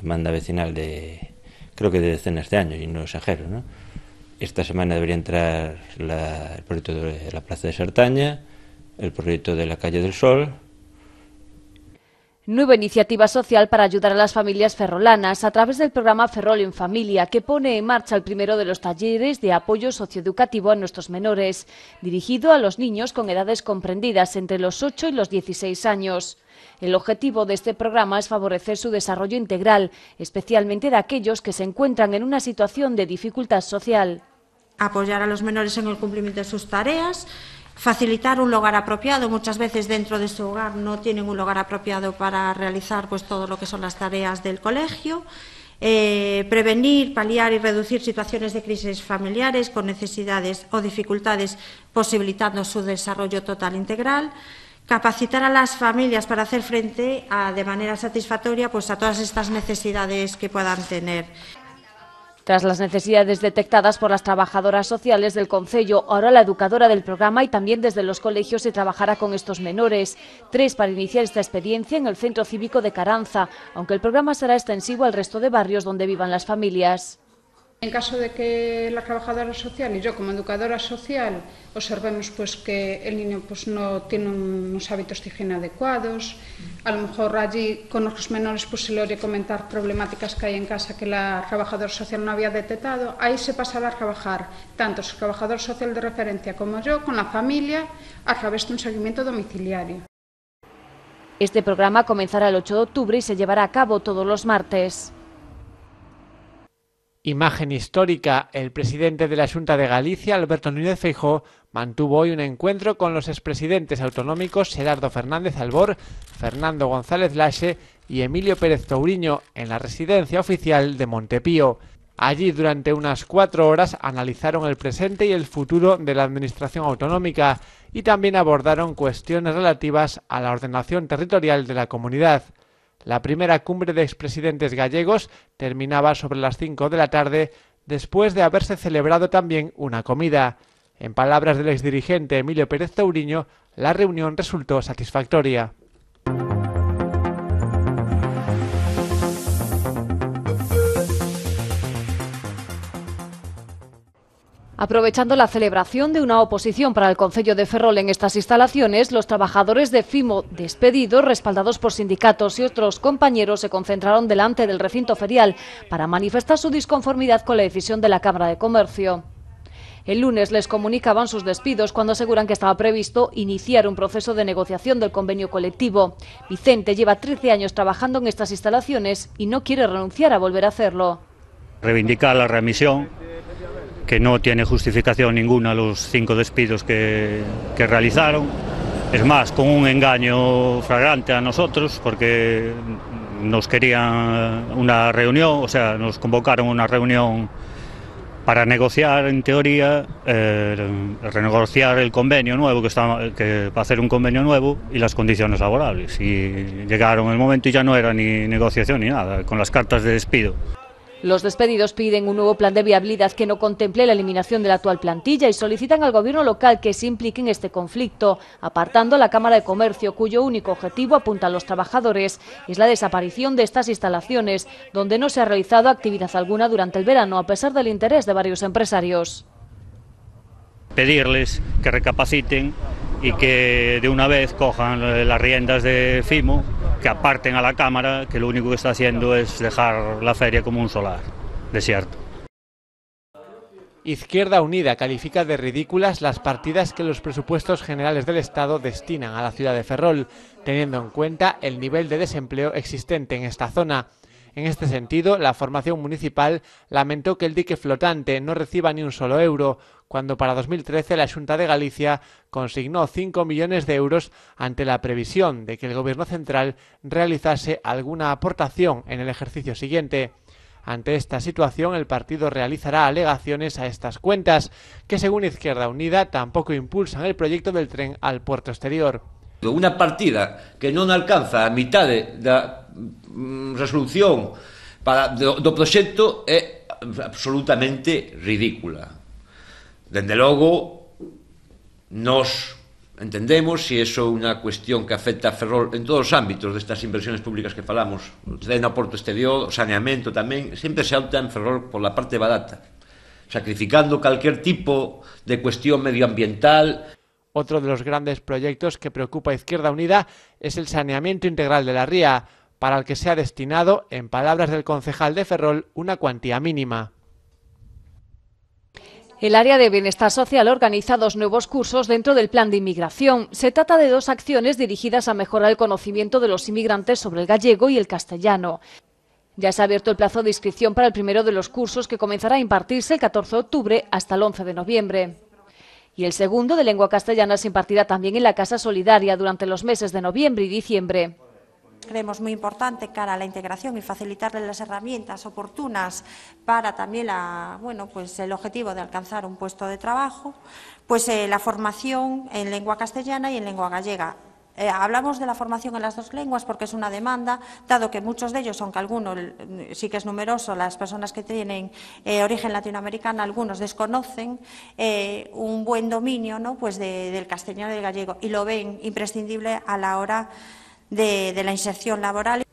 demanda vecinal de, creo que de decenas de años, y no exagero, Esta semana debería entrar el proyecto de la Plaza de Sartaña, el proyecto de la Calle del Sol, Nueva iniciativa social para ayudar a las familias ferrolanas a través del programa Ferrol en Familia, que pone en marcha el primero de los talleres de apoyo socioeducativo a nuestros menores, dirigido a los niños con edades comprendidas entre los 8 y los 16 años. El objetivo de este programa es favorecer su desarrollo integral, especialmente de aquellos que se encuentran en una situación de dificultad social. Apoyar a los menores en el cumplimiento de sus tareas facilitar un lugar apropiado. Muchas veces dentro de su hogar no tienen un lugar apropiado para realizar pues, todo lo que son las tareas del colegio. Eh, prevenir, paliar y reducir situaciones de crisis familiares con necesidades o dificultades, posibilitando su desarrollo total integral capacitar a las familias para hacer frente a, de manera satisfactoria pues, a todas estas necesidades que puedan tener. Tras las necesidades detectadas por las trabajadoras sociales del Concello, ahora la educadora del programa y también desde los colegios se trabajará con estos menores. Tres para iniciar esta experiencia en el Centro Cívico de Caranza, aunque el programa será extensivo al resto de barrios donde vivan las familias. En caso de que la trabajadora social y yo como educadora social observemos pues, que el niño pues, no tiene unos hábitos de higiene adecuados, a lo mejor allí con los menores pues se le oye comentar problemáticas que hay en casa que la trabajadora social no había detectado, ahí se pasará a trabajar tanto su trabajador social de referencia como yo con la familia a través de un seguimiento domiciliario. Este programa comenzará el 8 de octubre y se llevará a cabo todos los martes. Imagen histórica. El presidente de la Junta de Galicia, Alberto Núñez Feijóo, mantuvo hoy un encuentro con los expresidentes autonómicos Gerardo Fernández Albor, Fernando González Lache y Emilio Pérez Touriño en la residencia oficial de Montepío. Allí durante unas cuatro horas analizaron el presente y el futuro de la Administración Autonómica y también abordaron cuestiones relativas a la ordenación territorial de la comunidad. La primera cumbre de expresidentes gallegos terminaba sobre las 5 de la tarde después de haberse celebrado también una comida. En palabras del exdirigente Emilio Pérez Tauriño, la reunión resultó satisfactoria. Aprovechando la celebración de una oposición para el Concello de Ferrol en estas instalaciones, los trabajadores de FIMO despedidos, respaldados por sindicatos y otros compañeros, se concentraron delante del recinto ferial para manifestar su disconformidad con la decisión de la Cámara de Comercio. El lunes les comunicaban sus despidos cuando aseguran que estaba previsto iniciar un proceso de negociación del convenio colectivo. Vicente lleva 13 años trabajando en estas instalaciones y no quiere renunciar a volver a hacerlo. Reivindica la remisión que no tiene justificación ninguna los cinco despidos que, realizaron. Es más, con un engaño flagrante a nosotros, porque nos querían una reunión, o sea, nos convocaron una reunión para negociar, en teoría, eh, renegociar el convenio nuevo, que, está, que va a un convenio nuevo, y las condiciones laborables. Y llegaron el momento y ya no era ni negociación ni nada, con las cartas de despido. Los despedidos piden un nuevo plan de viabilidad que no contemple la eliminación de la actual plantilla y solicitan al gobierno local que se implique en este conflicto, apartando a la Cámara de Comercio, cuyo único objetivo, apunta a los trabajadores, es la desaparición de estas instalaciones, donde no se ha realizado actividad alguna durante el verano, a pesar del interés de varios empresarios. Pedirles que recapaciten y que de una vez cojan las riendas de FIMO que aparten a la Cámara, que lo único que está haciendo es dejar la feria como un solar desierto. Izquierda Unida califica de ridículas las partidas que los presupuestos generales del Estado destinan a la ciudad de Ferrol, teniendo en cuenta el nivel de desempleo existente en esta zona. En este sentido, la formación municipal lamentó que el dique flotante no reciba ni un solo euro, cuando para 2013 la Junta de Galicia consignó 5 millones de euros ante la previsión de que el Gobierno central realizase alguna aportación en el ejercicio siguiente. Ante esta situación, el partido realizará alegaciones a estas cuentas, que según Izquierda Unida tampoco impulsan el proyecto del tren al puerto exterior. Una partida que no alcanza a mitad la Mm, resolución para, do, do proxecto é absolutamente ridícula. Dende logo, nos entendemos se iso é unha cuestión que afecta a Ferrol en todos os ámbitos destas inversións públicas que falamos, tren ao porto exterior, o saneamento tamén, sempre se alta en Ferrol la parte barata, sacrificando calquer tipo de cuestión medioambiental. Otro de los grandes proyectos que preocupa a Izquierda Unida es el saneamiento integral de la ría, para el que se ha destinado, en palabras del concejal de Ferrol, una cuantía mínima. El área de bienestar social organiza dos nuevos cursos dentro del plan de inmigración. Se trata de dos acciones dirigidas a mejorar el conocimiento de los inmigrantes sobre el gallego y el castellano. Ya se ha abierto el plazo de inscripción para el primero de los cursos que comenzará a impartirse el 14 de octubre hasta el 11 de noviembre. Y el segundo de lengua castellana se impartirá también en la Casa Solidaria durante los meses de noviembre y diciembre creemos muy importante cara a la integración y facilitarle las herramientas oportunas para también la, bueno, pues el objetivo de alcanzar un puesto de trabajo, pues eh, la formación en lengua castellana y en lengua gallega. Eh, hablamos de la formación en las dos lenguas porque es una demanda, dado que muchos de ellos, aunque algunos eh, sí que es numeroso, las personas que tienen origen latinoamericano, algunos desconocen un buen dominio ¿no? pues del castellano y del gallego y lo ven imprescindible a la hora de, la inserción laboral.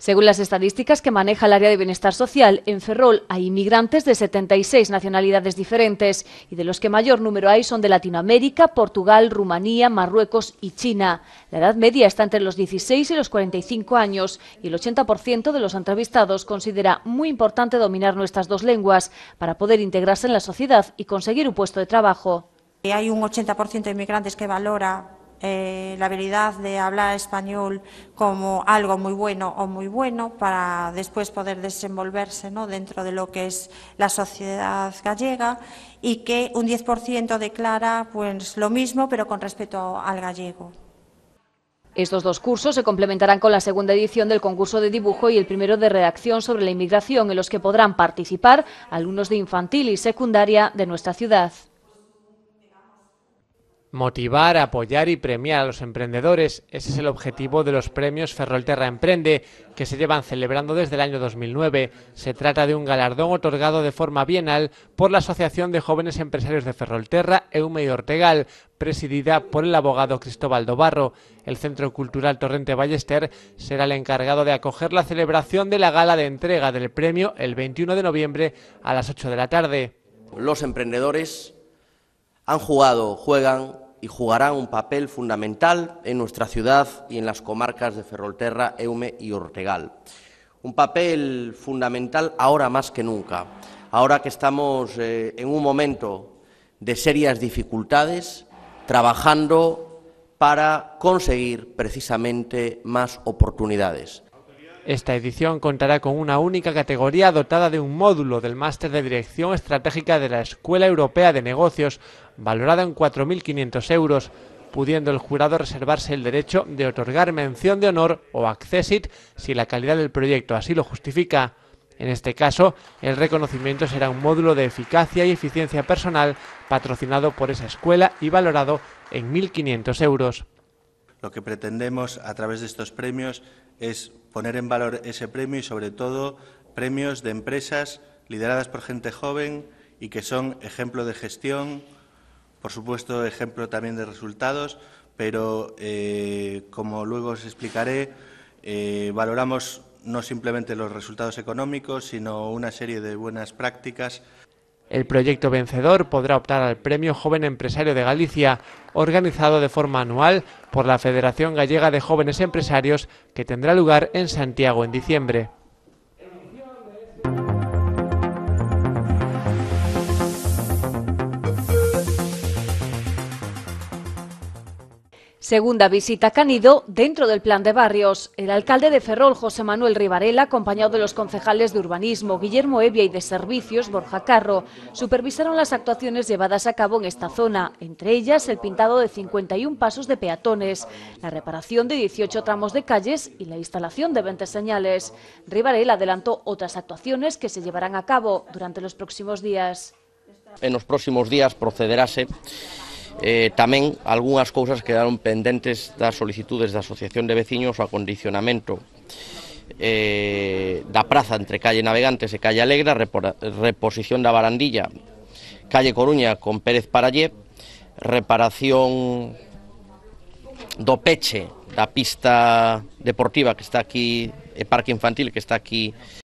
Según las estadísticas que maneja el área de bienestar social, en Ferrol hay inmigrantes de 76 nacionalidades diferentes y de los que mayor número hay son de Latinoamérica, Portugal, Rumanía, Marruecos y China. La edad media está entre los 16 y los 45 años y el 80% de los entrevistados considera muy importante dominar nuestras dos lenguas para poder integrarse en la sociedad y conseguir un puesto de trabajo. Eh, hay un 80% de inmigrantes que valora eh, la habilidad de hablar español como algo muy bueno o muy bueno para después poder desenvolverse dentro de lo que es la sociedad gallega y que un 10% declara pues, lo mismo pero con respeto al gallego. Estos dos cursos se complementarán con la segunda edición del concurso de dibujo y el primero de redacción sobre la inmigración, en los que podrán participar alumnos de infantil y secundaria de nuestra ciudad. Motivar, apoyar y premiar a los emprendedores, ese es el objetivo de los premios Ferrolterra Emprende, que se llevan celebrando desde el año 2009. Se trata de un galardón otorgado de forma bienal por la Asociación de Jóvenes Empresarios de Ferrolterra, Eume y Ortegal, presidida por el abogado Cristóbal Dobarro. El Centro Cultural Torrente Ballester será el encargado de acoger la celebración de la gala de entrega del premio el 21 de noviembre a las 8 de la tarde. Los emprendedores han jugado, juegan y jugarán un papel fundamental en nuestra ciudad y en las comarcas de Ferrolterra, Eume y Ortegal. Un papel fundamental ahora más que nunca, ahora que estamos eh, en un momento de serias dificultades, trabajando para conseguir precisamente más oportunidades. Esta edición contará con una única categoría dotada de un módulo del Máster de Dirección Estratégica de la Escuela Europea de Negocios, valorada en 4.500 euros, pudiendo el jurado reservarse el derecho de otorgar mención de honor o accessit si la calidad del proyecto así lo justifica. En este caso, el reconocimiento será un módulo de eficacia y eficiencia personal patrocinado por esa escuela y valorado en 1.500 euros. Lo que pretendemos a través de estos premios es poner en valor ese premio y, sobre todo, premios de empresas lideradas por gente joven y que son ejemplo de gestión, por supuesto, ejemplo también de resultados, pero, eh, como luego os explicaré, eh, valoramos no simplemente los resultados económicos, sino una serie de buenas prácticas el proyecto vencedor podrá optar al Premio Joven Empresario de Galicia, organizado de forma anual por la Federación Gallega de Jóvenes Empresarios, que tendrá lugar en Santiago en diciembre. Segunda visita a Canido dentro del plan de barrios. El alcalde de Ferrol, José Manuel Rivarela, acompañado de los concejales de urbanismo, Guillermo Evia y de servicios, Borja Carro, supervisaron las actuaciones llevadas a cabo en esta zona, entre ellas el pintado de 51 pasos de peatones, la reparación de 18 tramos de calles y la instalación de 20 señales. Rivarela adelantó otras actuaciones que se llevarán a cabo durante los próximos días. En los próximos días procederáse Eh, tamén algunhas cousas quedaron pendentes das solicitudes da Asociación de Veciños ao acondicionamento eh, da praza entre calle Navegantes e calle Alegra, reposición da barandilla, calle Coruña con Pérez Parallé, reparación do peche da pista deportiva que está aquí, e parque infantil que está aquí